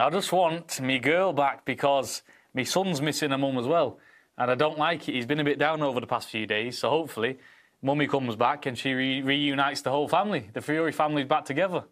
I just want me girl back because my son's missing a mum as well. And I don't like it. He's been a bit down over the past few days. So hopefully, mummy comes back and she re reunites the whole family. The Fury family's back together.